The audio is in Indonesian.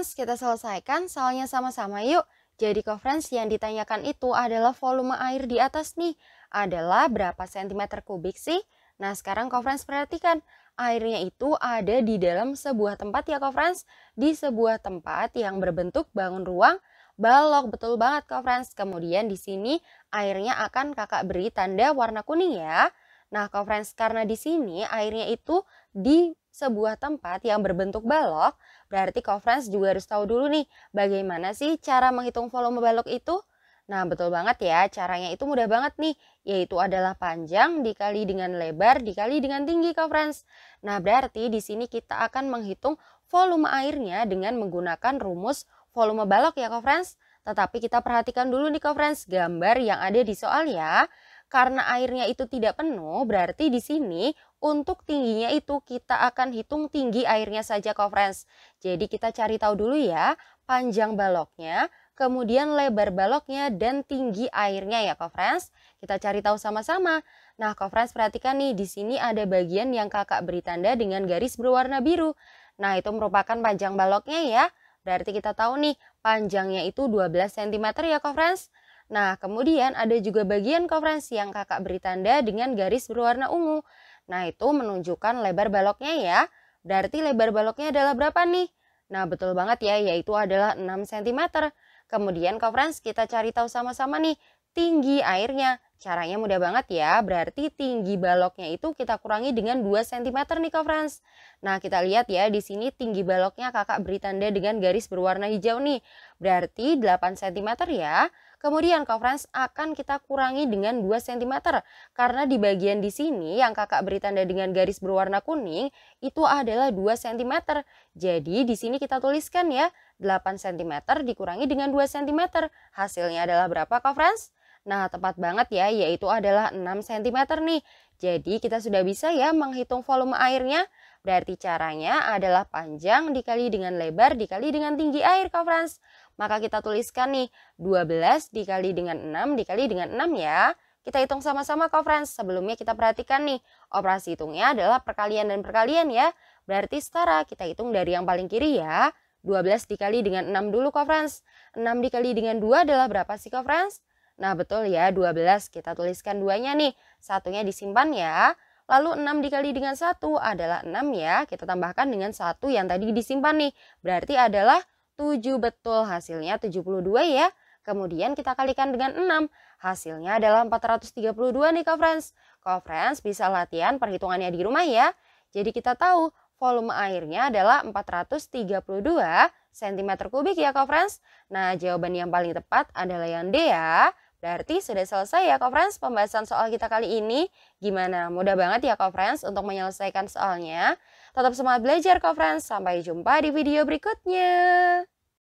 conference kita selesaikan soalnya sama-sama yuk. Jadi conference yang ditanyakan itu adalah volume air di atas nih adalah berapa cm kubik sih? Nah sekarang conference perhatikan airnya itu ada di dalam sebuah tempat ya conference di sebuah tempat yang berbentuk bangun ruang balok betul banget conference. Kemudian di sini airnya akan kakak beri tanda warna kuning ya. Nah, conference karena di sini airnya itu di sebuah tempat yang berbentuk balok, berarti conference juga harus tahu dulu nih bagaimana sih cara menghitung volume balok itu. Nah, betul banget ya, caranya itu mudah banget nih, yaitu adalah panjang dikali dengan lebar dikali dengan tinggi conference. Nah, berarti di sini kita akan menghitung volume airnya dengan menggunakan rumus volume balok ya conference. Tetapi kita perhatikan dulu nih conference gambar yang ada di soal ya. Karena airnya itu tidak penuh, berarti di sini untuk tingginya itu kita akan hitung tinggi airnya saja kok friends. Jadi kita cari tahu dulu ya panjang baloknya, kemudian lebar baloknya dan tinggi airnya ya kok friends. Kita cari tahu sama-sama. Nah kok friends perhatikan nih di sini ada bagian yang kakak beri tanda dengan garis berwarna biru. Nah itu merupakan panjang baloknya ya. Berarti kita tahu nih panjangnya itu 12 cm ya kok friends. Nah, kemudian ada juga bagian konferensi yang kakak beri tanda dengan garis berwarna ungu. Nah, itu menunjukkan lebar baloknya ya. Berarti lebar baloknya adalah berapa nih? Nah, betul banget ya, yaitu adalah 6 cm. Kemudian konferensi kita cari tahu sama-sama nih tinggi airnya. Caranya mudah banget ya, berarti tinggi baloknya itu kita kurangi dengan 2 cm nih Kak Nah kita lihat ya, di sini tinggi baloknya kakak beri tanda dengan garis berwarna hijau nih, berarti 8 cm ya. Kemudian coverage akan kita kurangi dengan 2 cm karena di bagian di sini yang kakak beri tanda dengan garis berwarna kuning itu adalah 2 cm. Jadi di sini kita tuliskan ya 8 cm dikurangi dengan 2 cm. Hasilnya adalah berapa coverage? Nah, tepat banget ya, yaitu adalah 6 cm nih. Jadi kita sudah bisa ya menghitung volume airnya. Berarti caranya adalah panjang dikali dengan lebar dikali dengan tinggi air, Kak Frans. Maka kita tuliskan nih 12 dikali dengan 6 dikali dengan 6 ya. Kita hitung sama-sama Kak frans Sebelumnya kita perhatikan nih, operasi hitungnya adalah perkalian dan perkalian ya. Berarti setara, kita hitung dari yang paling kiri ya. 12 dikali dengan 6 dulu Kak frans 6 dikali dengan 2 adalah berapa sih Kak frans Nah betul ya 12 kita tuliskan duanya nih. Satunya disimpan ya. Lalu 6 dikali dengan 1 adalah 6 ya. Kita tambahkan dengan 1 yang tadi disimpan nih. Berarti adalah 7 betul hasilnya 72 ya. Kemudian kita kalikan dengan 6. Hasilnya adalah 432 nih Kak Friends. Kak Friends bisa latihan perhitungannya di rumah ya. Jadi kita tahu volume airnya adalah 432 cm kubik ya Kak Friends. Nah jawaban yang paling tepat adalah yang D ya. Berarti sudah selesai ya Friends pembahasan soal kita kali ini. Gimana? Mudah banget ya Friends untuk menyelesaikan soalnya. Tetap semangat belajar Friends. Sampai jumpa di video berikutnya.